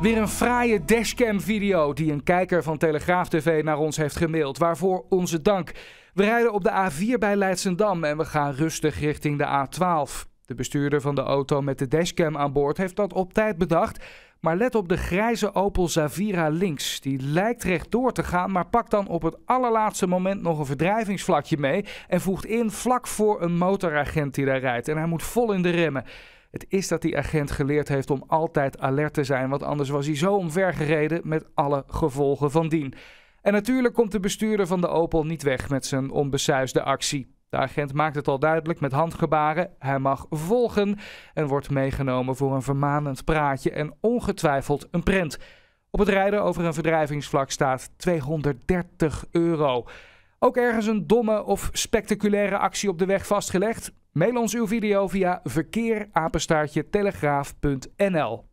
Weer een fraaie dashcam-video die een kijker van Telegraaf TV naar ons heeft gemaild. Waarvoor onze dank. We rijden op de A4 bij Leidsendam en we gaan rustig richting de A12. De bestuurder van de auto met de dashcam aan boord heeft dat op tijd bedacht. Maar let op de grijze Opel Zavira links. Die lijkt rechtdoor te gaan, maar pakt dan op het allerlaatste moment nog een verdrijvingsvlakje mee. En voegt in vlak voor een motoragent die daar rijdt. En hij moet vol in de remmen. Het is dat die agent geleerd heeft om altijd alert te zijn, want anders was hij zo omvergereden met alle gevolgen van dien. En natuurlijk komt de bestuurder van de Opel niet weg met zijn onbesuisde actie. De agent maakt het al duidelijk met handgebaren. Hij mag volgen en wordt meegenomen voor een vermanend praatje en ongetwijfeld een prent. Op het rijden over een verdrijvingsvlak staat 230 euro. Ook ergens een domme of spectaculaire actie op de weg vastgelegd? Mail ons uw video via verkeer-telegraaf.nl.